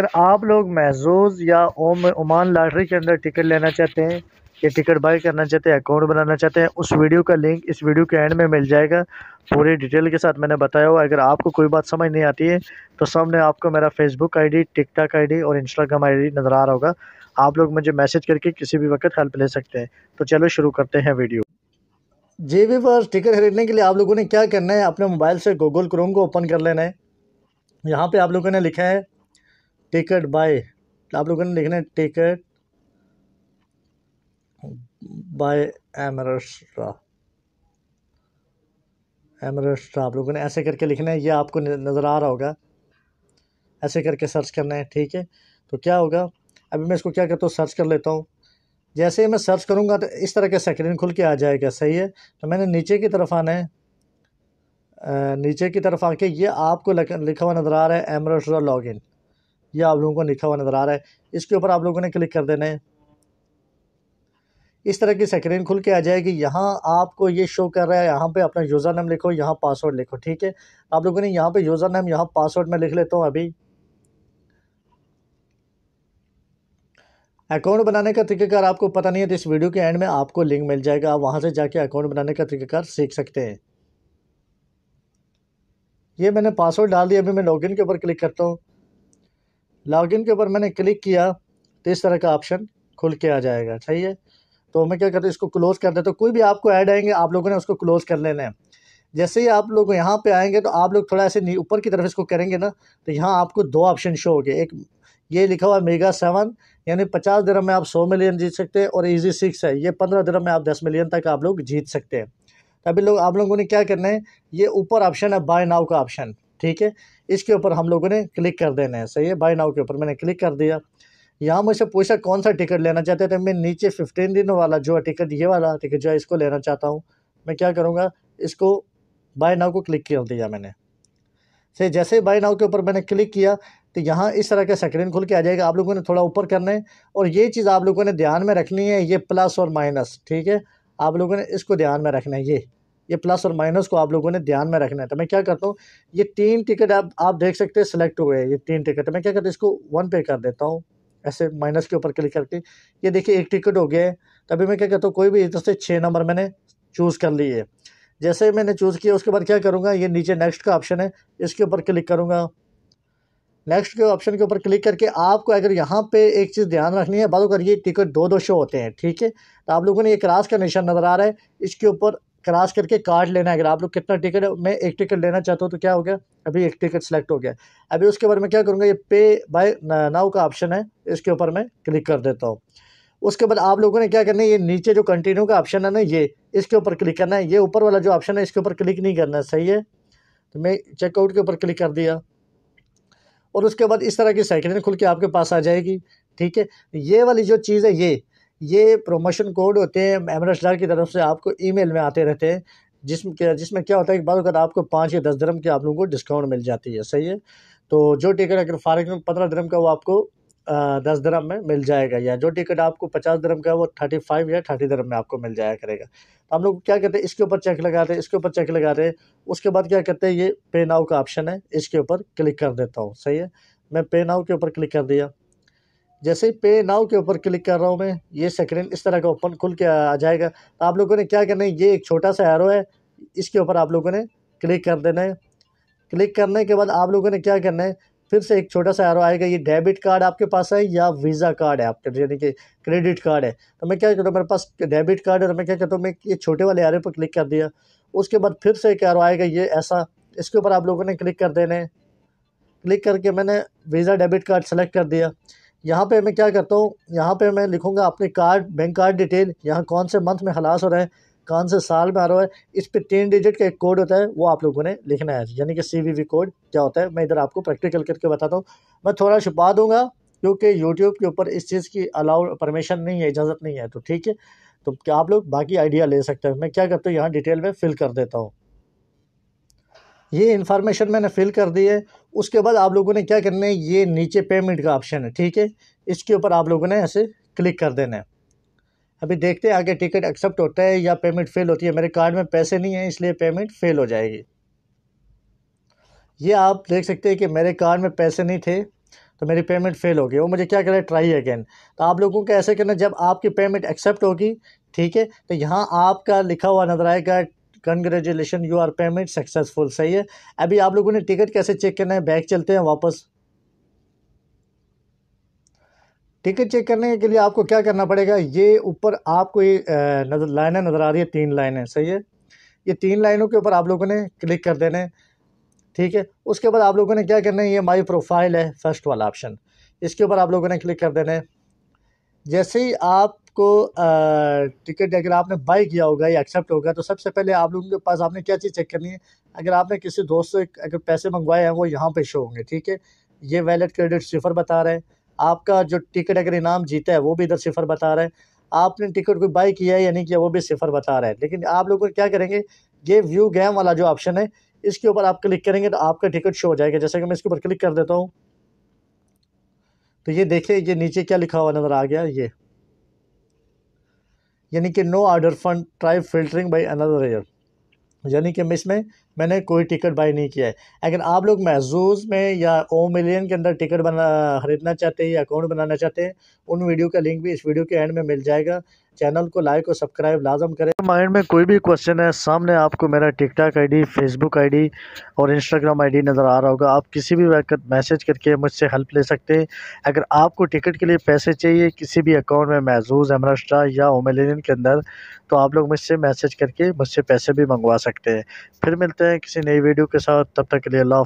अगर आप लोग महजूज या ओम ओमान लॉटरी के अंदर टिकट लेना चाहते हैं या टिकट बाई करना चाहते हैं अकाउंट बनाना चाहते हैं उस वीडियो का लिंक इस वीडियो के एंड में मिल जाएगा पूरी डिटेल के साथ मैंने बताया हुआ अगर आपको कोई बात समझ नहीं आती है तो सामने आपको मेरा फेसबुक आईडी टिकटॉक आईडी और इंस्टाग्राम आईडी नज़र आ रहा होगा आप लोग मुझे मैसेज करके किसी भी वक्त हेल्प ले सकते हैं तो चलो शुरू करते हैं वीडियो जी वी पर टिकट खरीदने के लिए आप लोगों ने क्या करना है अपने मोबाइल से गूगल क्रोम को ओपन कर लेना है यहाँ पर आप लोगों ने लिखा है टिकट बाय आप लोगों ने लिखना है टिकट बाय एमरस्ट्रा एमरस्ट्रा आप लोगों ने ऐसे करके लिखना है ये आपको नज़र आ रहा होगा ऐसे करके सर्च करना है ठीक है तो क्या होगा अभी मैं इसको क्या करता हूँ सर्च कर लेता हूँ जैसे ही मैं सर्च करूँगा तो इस तरह का स्क्रीन खुल के आ जाएगा सही है तो मैंने नीचे की तरफ आना है नीचे की तरफ आके ये आपको लिखा हुआ नज़र आ रहा है एमरस्ट्रा इन ये आप लोगों को लिखा हुआ नज़र आ रहा है इसके ऊपर आप लोगों ने क्लिक कर देना है इस तरह की स्क्रीन खुल के आ जाएगी यहाँ आपको ये शो कर रहा है यहाँ पे अपना यूज़र नेम लिखो यहाँ पासवर्ड लिखो ठीक है आप लोगों ने यहाँ पे यूज़र नेम यहाँ पासवर्ड में लिख लेता हूँ अभी अकाउंट बनाने का तरीक़ाकार आपको पता नहीं है तो इस वीडियो के एंड में आपको लिंक मिल जाएगा आप वहाँ से जाके अकाउंट बनाने का तरीक़ाकार सीख सकते हैं ये मैंने पासवर्ड डाल दिया अभी मैं लॉगिन के ऊपर क्लिक करता हूँ लॉगिन के ऊपर मैंने क्लिक किया तो इस तरह का ऑप्शन खुल के आ जाएगा सही है तो मैं क्या करता हूँ इसको क्लोज़ कर देता तो कोई भी आपको ऐड आएंगे आप लोगों ने उसको क्लोज़ कर लेना है जैसे ही आप लोग यहाँ पे आएंगे तो आप लोग थोड़ा ऐसे ऊपर की तरफ इसको करेंगे ना तो यहाँ आपको दो ऑप्शन शो हो गए एक ये लिखा हुआ मेगा सेवन यानी पचास दरम में आप सौ मिलियन जीत सकते हैं और इजी सिक्स है ये पंद्रह दरम में आप दस मिलियन तक आप लोग जीत सकते हैं अभी लोग आप लोगों ने क्या करना है ये ऊपर ऑप्शन है बाय नाव का ऑप्शन ठीक है इसके ऊपर हम लोगों ने क्लिक कर देना है सही है बाई नाउ के ऊपर मैंने क्लिक कर दिया यहाँ मुझसे पूछा कौन सा टिकट लेना चाहते थे मैं नीचे फिफ्टीन दिन वाला जो टिकट ये वाला टिकट जो है इसको लेना चाहता हूँ मैं क्या करूँगा इसको बाय नाव को क्लिक कर दिया मैंने से जैसे बाय नाव के ऊपर मैंने क्लिक किया तो यहाँ इस तरह का स्क्रीन खुल के आ जाएगा आप लोगों ने थोड़ा ऊपर करना है और ये चीज़ आप लोगों ने ध्यान में रखनी है ये प्लस और माइनस ठीक है आप लोगों ने इसको ध्यान में रखना है ये ये प्लस और माइनस को आप लोगों ने ध्यान में रखना है तो मैं क्या करता हूँ ये तीन टिकट आप आप देख सकते हैं सेलेक्ट हुए हैं ये तीन टिकट तो मैं क्या करता हूँ इसको वन पे कर देता हूँ ऐसे माइनस के ऊपर क्लिक करके ये देखिए एक टिकट हो गया है तभी तो मैं क्या कहता हूँ कोई भी इधर से छः नंबर मैंने चूज़ कर लिए जैसे मैंने चूज़ किया उसके बाद क्या करूँगा ये नीचे नेक्स्ट का ऑप्शन है इसके ऊपर क्लिक करूँगा नेक्स्ट के ऑप्शन के ऊपर क्लिक करके आपको अगर यहाँ पे एक चीज़ ध्यान रखनी है बात कर ये टिकट दो दो शो होते हैं ठीक है तो आप लोगों ने ये रास का निशान नज़र आ रहा है इसके ऊपर क्रॉस करके कार्ड लेना है अगर आप लोग कितना टिकट मैं एक टिकट लेना चाहता हूँ तो क्या हो गया अभी एक टिकट सेलेक्ट हो गया अभी उसके बारे में क्या करूँगा ये पे बाय नाउ का ऑप्शन है इसके ऊपर मैं क्लिक कर देता हूँ उसके बाद आप लोगों ने क्या करना है ये नीचे जो कंटिन्यू का ऑप्शन है ना ये इसके ऊपर क्लिक करना है ये ऊपर वाला जो ऑप्शन है इसके ऊपर क्लिक नहीं करना है सही है तो मैं चेकआउट के ऊपर क्लिक कर दिया और उसके बाद इस तरह की साइकिलें खुल के आपके पास आ जाएगी ठीक है ये वाली जो चीज़ है ये ये प्रोमोशन कोड होते हैं एमरस स्टार की तरफ से आपको ईमेल में आते रहते हैं जिस जिसमें क्या होता है कि बाद आपको पाँच या दस दरम के आप लोगों को डिस्काउंट मिल जाती है सही है तो जो टिकट अगर फॉर एग्जाम्पल पंद्रह दरम का वो आपको दस दरम में मिल जाएगा या जो टिकट आपको पचास दरम का वो थर्टी फाइव या थर्टी दरम में आपको मिल जाया करेगा तो हम लोग क्या करते हैं इसके ऊपर चेक लगाते हैं इसके ऊपर चेक लगाते हैं उसके बाद क्या करते हैं ये पे नाव का ऑप्शन है इसके ऊपर क्लिक कर देता हूँ सही है मैं पे नाव के ऊपर क्लिक कर दिया जैसे ही पे नाव के ऊपर क्लिक कर रहा हूँ मैं ये स्क्रीन इस तरह का ओपन खुल के आ जाएगा तो आप लोगों ने क्या करना है ये एक छोटा सा एरो है इसके ऊपर आप लोगों ने क्लिक कर देना है क्लिक करने के बाद आप लोगों ने क्या करना है फिर से एक छोटा सा एरो आएगा ये डेबिट कार्ड आपके पास है या वीज़ा कार्ड है आपके यानी कि क्रेडिट कार्ड है तो मैं क्या करता हूँ मेरे पास डेबिट कार्ड है तो मैं क्या करता हूँ मैं ये छोटे वाले एरो पर क्लिक कर दिया उसके बाद फिर से एक एरो आएगा ये ऐसा इसके ऊपर आप लोगों ने क्लिक कर देना है क्लिक करके मैंने वीज़ा डेबिट कार्ड सेलेक्ट कर दिया यहाँ पे मैं क्या करता हूँ यहाँ पे मैं लिखूँगा अपने कार्ड बैंक कार्ड डिटेल यहाँ कौन से मंथ में हलास हो रहा है कौन से साल में आ रहा है इस पर तीन डिजिट का एक कोड होता है वो आप लोगों ने लिखना है यानी कि सी कोड क्या होता है मैं इधर आपको प्रैक्टिकल करके बताता हूँ मैं थोड़ा छुपा दूँगा क्योंकि यूट्यूब के ऊपर इस चीज़ की अलाउ परमिशन नहीं है इजाज़त नहीं है तो ठीक है तो क्या आप लोग बाकी आइडिया ले सकते हैं मैं क्या करता हूँ यहाँ डिटेल में फ़िल कर देता हूँ ये इन्फॉर्मेशन मैंने फ़िल कर दी है उसके बाद आप लोगों ने क्या करना है ये नीचे पेमेंट का ऑप्शन है ठीक है इसके ऊपर आप लोगों ने ऐसे क्लिक कर देना है अभी देखते हैं आगे टिकट एक्सेप्ट होता है या पेमेंट फेल होती है मेरे कार्ड में पैसे नहीं हैं इसलिए पेमेंट फेल हो जाएगी ये आप देख सकते हैं कि मेरे कार्ड में पैसे नहीं थे तो मेरी पेमेंट फेल हो गई वो मुझे क्या करें ट्राई अगेन तो आप लोगों को ऐसे करना जब आपकी पेमेंट एक्सेप्ट होगी ठीक है तो यहाँ आपका लिखा हुआ नजर आएगा congratulation you are payment successful सही है अभी आप लोगों ने टिकट कैसे चेक करना है बैग चलते हैं वापस टिकट चेक करने के लिए आपको क्या करना पड़ेगा ये ऊपर आपको ये नजर लाइनें नज़र आ रही है तीन लाइनें सही है ये तीन लाइनों के ऊपर आप लोगों ने क्लिक कर देना है ठीक है उसके बाद आप लोगों ने क्या करना है ये माई प्रोफाइल है फर्स्ट वाला ऑप्शन इसके ऊपर आप लोगों ने क्लिक कर देना है जैसे ही आप आपको टिकट अगर आपने बाई किया होगा या एक्सेप्ट होगा तो सबसे पहले आप लोगों के पास आपने क्या चीज़ चेक करनी है अगर आपने किसी दोस्त से अगर पैसे मंगवाए हैं वो यहाँ पे शो होंगे ठीक है ये वैलेट क्रेडिट सिफर बता रहा है आपका जो टिकट अगर इनाम जीता है वो भी इधर सिफर बता रहा है आपने टिकट कोई बाई किया है या नहीं किया वो भी सिफर बता रहा है लेकिन आप लोग क्या करेंगे ये व्यू गैम वाला जो ऑप्शन है इसके ऊपर आप क्लिक करेंगे तो आपका टिकट शो हो जाएगा जैसे कि मैं इसके ऊपर क्लिक कर देता हूँ तो ये देखिए ये नीचे क्या लिखा हुआ नज़र आ गया ये यानी कि no order found try filtering by another year यानी कि इसमें मैंने कोई टिकट बाई नहीं किया है अगर आप लोग महजूज में या ओ मिलियन के अंदर टिकट बना खरीदना चाहते हैं या अकाउंट बनाना चाहते हैं उन वीडियो का लिंक भी इस वीडियो के एंड में मिल जाएगा चैनल को लाइक और सब्सक्राइब लाजम करें माइंड में कोई भी क्वेश्चन है सामने आपको मेरा टिकटॉक आईडी फेसबुक आईडी और इंस्टाग्राम आईडी नज़र आ रहा होगा आप किसी भी वक्त मैसेज करके मुझसे हेल्प ले सकते हैं अगर आपको टिकट के लिए पैसे चाहिए किसी भी अकाउंट में महजूज़ एमराष्ट्रा या ओमेलिन के अंदर तो आप लोग मुझसे मैसेज करके मुझसे पैसे भी मंगवा सकते हैं फिर मिलते हैं किसी नई वीडियो के साथ तब तक के लिए अल्लाह